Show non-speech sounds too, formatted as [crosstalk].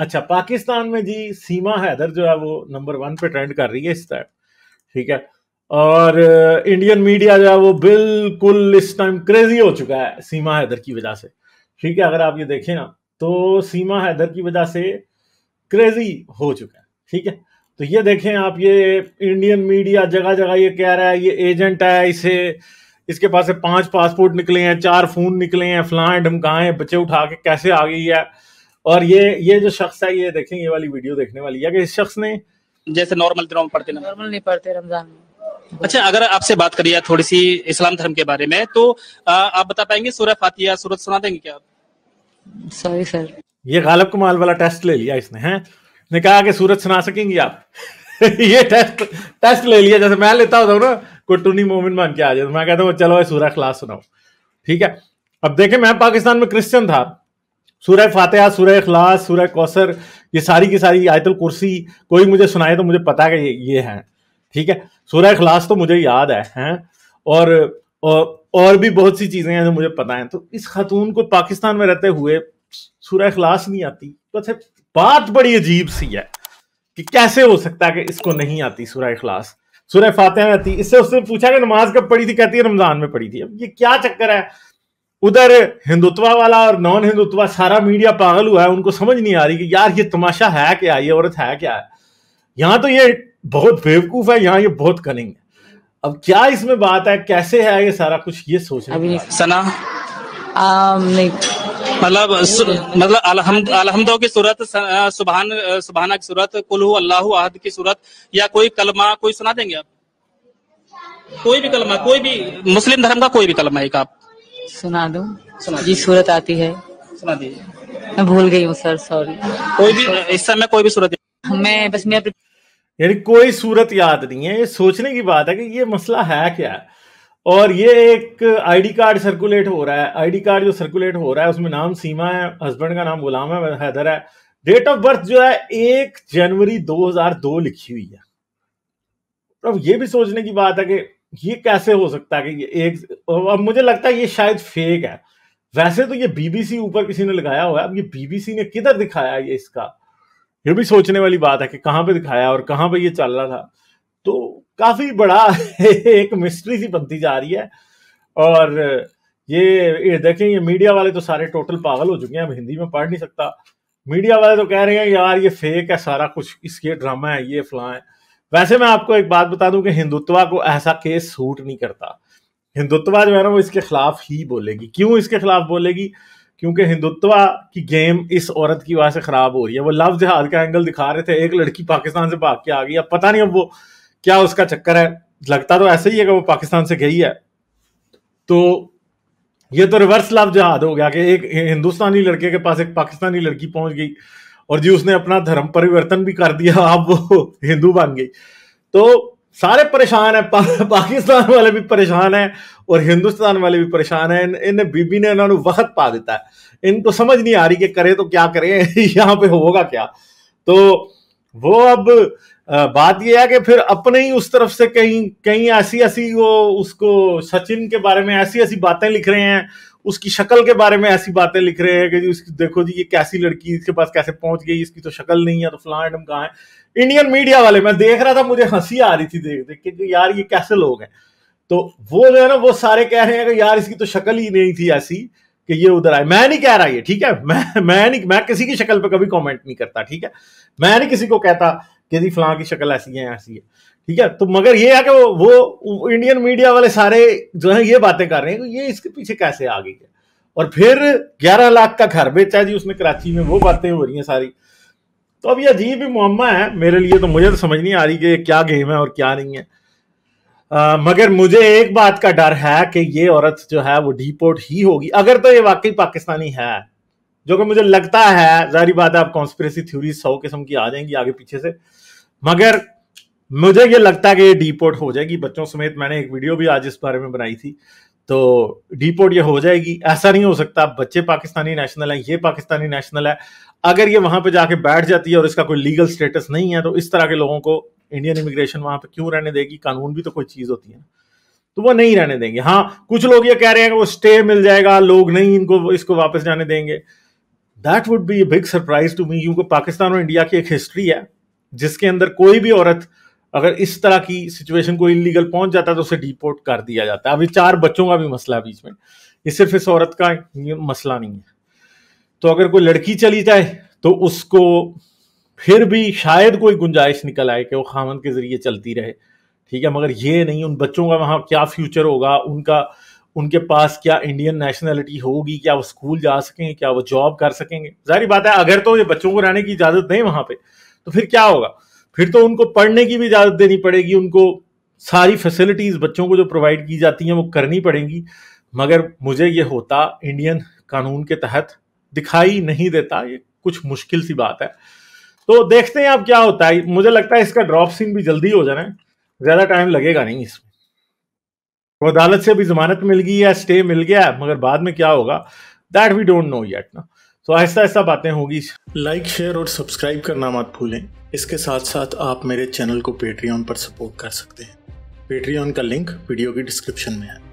अच्छा पाकिस्तान में जी सीमा हैदर जो है वो नंबर वन पे ट्रेंड कर रही है इस टाइम ठीक है और इंडियन uh, मीडिया जो है वो बिल्कुल इस टाइम क्रेजी हो चुका है सीमा हैदर की वजह से ठीक है अगर आप ये देखें ना तो सीमा हैदर की वजह से क्रेजी हो चुका है ठीक है तो ये देखें आप ये इंडियन मीडिया जगह जगह ये कह रहा है ये एजेंट है इसे इसके पास से पांच पासपोर्ट निकले हैं चार फोन निकले हैं फ्लाएं ढमकाएं बच्चे उठा के कैसे आ गई है और ये ये जो शख्स है ये देखें ये वाली वीडियो देखने वाली है कि इस शख्स ने जैसे नॉर्मल दिनों में पढ़ते नॉर्मल नहीं पढ़ते रमजान अच्छा अगर आपसे बात करिए थोड़ी सी इस्लाम धर्म के बारे में तो आ, आप बता पाएंगे सूरह फातिया सूरत सुना देंगे क्या आप सॉरी सर ये गालब कमाल वाला टेस्ट ले लिया इसने हैं ने कहा कि सूरत सुना सकेंगी आप [laughs] ये टेस्ट टेस्ट ले लिया जैसे मैं लेता होता हूँ ना कोटूनी मोमिन मान के आ जाता मैं कहता हूँ चलो सूरह खलास सुनाओ ठीक है अब देखे मैं पाकिस्तान में क्रिश्चियन था सूर्य फातहा सूर्य अखलास सूर्य कौसर ये सारी की सारी आयतल कुर्सी कोई मुझे सुनाए तो मुझे पता है ये ये हैं ठीक है सूर्य अखलास तो मुझे याद है हैं और, और और भी बहुत सी चीज़ें हैं जो मुझे पता है तो इस खातून को पाकिस्तान में रहते हुए सूर्य अखलास नहीं आती तो अच्छा बात बड़ी अजीब सी है कि कैसे हो सकता है कि इसको नहीं आती सूर्य अखलास सूर्य फातह आती इससे उसने पूछा कि नमाज कब पढ़ी थी कहती है रमजान में पढ़ी थी अब ये क्या चक्कर है उधर हिंदुत्वा वाला और नॉन हिंदुत्वा सारा मीडिया पागल हुआ है उनको समझ नहीं आ रही कि यार ये तमाशा है क्या ये औरत है क्या है यहाँ तो ये बहुत बेवकूफ है यहाँ ये बहुत कनिंग है अब क्या इसमें बात है कैसे है ये सारा कुछ ये सोच सना मतलब मतलब अलहमद अलहमदो की सूरत सुबहान सुबहाना की सूरत कुलहू अल्लाह आहद की सूरत या कोई कलमा कोई सुना देंगे आप कोई भी कलमा कोई भी मुस्लिम धर्म का कोई भी कलमा एक आप सुना दूं सुना जी सूरत आती है सुना दीजिए मैं भूल गई हूँ सर सॉरी कोई भी इस समय कोई भी सूरत मैं बस मेरा यानी कोई सूरत याद नहीं है ये सोचने की बात है कि ये मसला है क्या और ये एक आईडी कार्ड सर्कुलेट हो रहा है आईडी कार्ड जो सर्कुलेट हो रहा है उसमें नाम सीमा है हस्बैंड का नाम गुलाम है हैदर है डेट ऑफ बर्थ जो है एक जनवरी 2002 लिखी हुई है तो अब ये भी सोचने की बात है कि ये कैसे हो सकता है कि एक अब मुझे लगता है ये शायद फेक है वैसे तो ये बीबीसी ऊपर किसी ने लगाया हुआ है अब ये बीबीसी ने किधर दिखाया ये इसका ये भी सोचने वाली बात है कि कहाँ पे दिखाया और कहाँ पे ये चल रहा था तो काफी बड़ा [laughs] एक मिस्ट्री सी बनती जा रही है और ये, ये देखें ये मीडिया वाले तो सारे टोटल पागल हो चुके हैं अब हिंदी में पढ़ नहीं सकता मीडिया वाले तो कह रहे हैं यार ये फेक है सारा कुछ इसके ड्रामा है ये फला है वैसे मैं आपको एक बात बता दूं कि हिंदुत्वा को ऐसा केस सूट नहीं करता हिंदुत्व जो है ना वो इसके खिलाफ ही बोलेगी क्यों इसके खिलाफ बोलेगी क्योंकि हिंदुत्व की गेम इस औरत की वजह से खराब हो रही है वो लव जहाज का एंगल दिखा रहे थे एक लड़की पाकिस्तान से भाग के आ गई अब पता नहीं अब वो क्या उसका चक्कर है लगता तो ऐसा ही है कि वो पाकिस्तान से गई है तो ये तो रिवर्स लव जहाद हो गया कि एक हिंदुस्तानी लड़के के पास एक पाकिस्तानी लड़की पहुंच गई और जी उसने अपना धर्म परिवर्तन भी कर दिया आप वो हिंदू बन गई तो सारे परेशान हैं पा, पाकिस्तान वाले भी परेशान हैं और हिंदुस्तान वाले भी परेशान हैं इन बीबी ने इन्होंने वक्त पा देता है इनको समझ नहीं आ रही कि करें तो क्या करें [laughs] यहाँ पे होगा क्या तो वो अब बात यह है कि फिर अपने ही उस तरफ से कहीं कहीं ऐसी ऐसी वो उसको सचिन के बारे में ऐसी ऐसी बातें लिख रहे हैं उसकी शक्ल के बारे में ऐसी बातें लिख रहे हैं कि जी उसकी देखो जी ये कैसी लड़की इसके पास कैसे पहुंच गई इसकी तो शक्ल नहीं है तो फलां एडम कहाँ है इंडियन मीडिया वाले मैं देख रहा था मुझे हंसी आ रही थी देख देख के यार ये कैसे लोग हैं तो वो जो है ना वो सारे कह रहे हैं कि यार इसकी तो शक्ल ही नहीं थी ऐसी कि ये उधर आए मैं नहीं कह रहा ये ठीक है मैं मैं नहीं मैं किसी की शक्ल पे कभी कमेंट नहीं करता ठीक है मैं नहीं किसी को कहता कि जी फलां की शक्ल ऐसी है ऐसी है ठीक है तो मगर ये है कि वो, वो इंडियन मीडिया वाले सारे जो है ये बातें कर रहे हैं ये इसके पीछे कैसे आ गई है और फिर 11 लाख का घर बेचा जी उसने कराची में वो बातें हो रही हैं सारी तो अब ये अजीब ही मुआमा है मेरे लिए तो मुझे तो समझ नहीं आ रही कि क्या गेम है और क्या नहीं है आ, मगर मुझे एक बात का डर है कि ये औरत जो है वो डिपोर्ट ही होगी अगर तो ये वाकई पाकिस्तानी है जो कि मुझे लगता है जारी बात है आप कॉन्स्परेसी थ्योरी सौ किस्म की आ जाएंगी आगे पीछे से मगर मुझे ये लगता है कि ये डीपोर्ट हो जाएगी बच्चों समेत मैंने एक वीडियो भी आज इस बारे में बनाई थी तो डीपोर्ट ये हो जाएगी ऐसा नहीं हो सकता बच्चे पाकिस्तानी नेशनल है ये पाकिस्तानी नेशनल है अगर ये वहां पे जाके बैठ जाती है और इसका कोई लीगल स्टेटस नहीं है तो इस तरह के लोगों को इंडियन इमिग्रेशन वहां पे क्यों रहने देगी कानून भी तो कोई चीज होती है तो वो नहीं रहने देंगे हाँ कुछ लोग ये कह रहे हैं कि वो स्टे मिल जाएगा लोग नहीं इनको इसको वापस जाने देंगे that would be big surprise to me क्योंकि पाकिस्तान और इंडिया की एक हिस्ट्री है जिसके अंदर कोई भी औरत अगर इस तरह की सिचुएशन को इलीगल पहुंच जाता है तो उसे डिपोर्ट कर दिया जाता है अभी चार बच्चों का भी मसला है बीच में ये सिर्फ इस औरत का मसला नहीं है तो अगर कोई लड़की चली जाए तो उसको फिर भी शायद कोई गुंजाइश निकल आए कि वो खामन के जरिए चलती रहे ठीक है मगर ये नहीं उन बच्चों का वहाँ क्या फ्यूचर होगा उनका उनके पास क्या इंडियन नेशनैलिटी होगी क्या वो स्कूल जा सकेंगे क्या वो जॉब कर सकेंगे जारी बात है अगर तो ये बच्चों को रहने की इजाज़त नहीं वहाँ पे तो फिर क्या होगा फिर तो उनको पढ़ने की भी इजाज़त देनी पड़ेगी उनको सारी फैसिलिटीज़ बच्चों को जो प्रोवाइड की जाती हैं वो करनी पड़ेंगी मगर मुझे ये होता इंडियन कानून के तहत दिखाई नहीं देता ये कुछ मुश्किल सी बात है तो देखते हैं आप क्या होता है मुझे लगता है इसका ड्रॉप सीन भी जल्दी हो जाना है ज़्यादा टाइम लगेगा नहीं इसमें तो अदालत से अभी जमानत मिल गई है स्टे मिल गया है मगर बाद में क्या होगा that we don't know yet ना तो ऐसा आहिस्ता बातें होगी लाइक शेयर और सब्सक्राइब करना मत भूलें इसके साथ साथ आप मेरे चैनल को पेट्रियन पर सपोर्ट कर सकते हैं पेट्रियन का लिंक वीडियो की डिस्क्रिप्शन में है